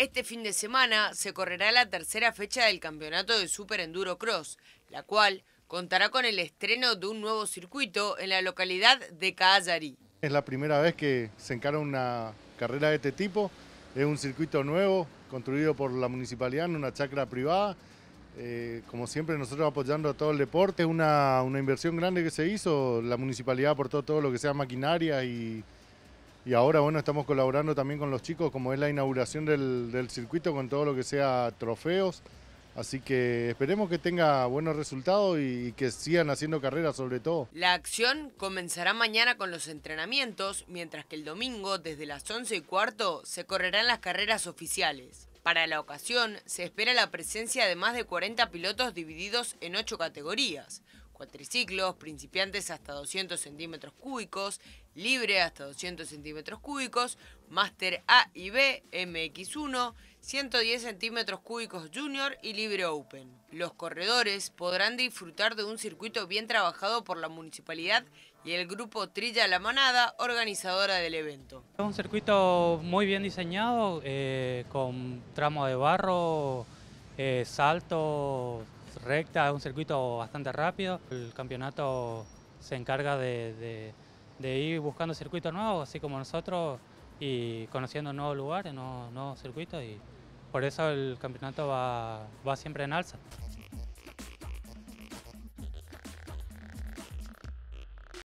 Este fin de semana se correrá la tercera fecha del campeonato de Super Enduro Cross, la cual contará con el estreno de un nuevo circuito en la localidad de Cayari. Es la primera vez que se encara una carrera de este tipo. Es un circuito nuevo, construido por la municipalidad en una chacra privada. Eh, como siempre, nosotros apoyando a todo el deporte. Es una, una, inversión grande que se hizo. La municipalidad aportó todo lo que sea maquinaria y y ahora bueno, estamos colaborando también con los chicos, como es la inauguración del, circuito con todo lo que sea trofeos. Así que esperemos que tenga buenos resultados y, que sigan haciendo carreras sobre todo. La acción comenzará mañana con los entrenamientos, mientras que el domingo, desde las 11 y cuarto, se correrán las carreras oficiales. Para la ocasión, se espera la presencia de más de 40 pilotos divididos en 8 categorías, cuatriciclos, principiantes hasta 200 centímetros cúbicos, libre hasta 200 centímetros cúbicos, máster A y B MX1, 110 centímetros cúbicos junior y libre open. Los corredores podrán disfrutar de un circuito bien trabajado por la municipalidad y el grupo Trilla La Manada, organizadora del evento. Es un circuito muy bien diseñado, eh, con tramo de barro, eh, salto... saltos, recta, es un circuito bastante rápido. El campeonato se encarga de, ir buscando circuitos nuevos, así como nosotros, y conociendo nuevos lugares, nuevos, circuitos, y por eso el campeonato va siempre en alza.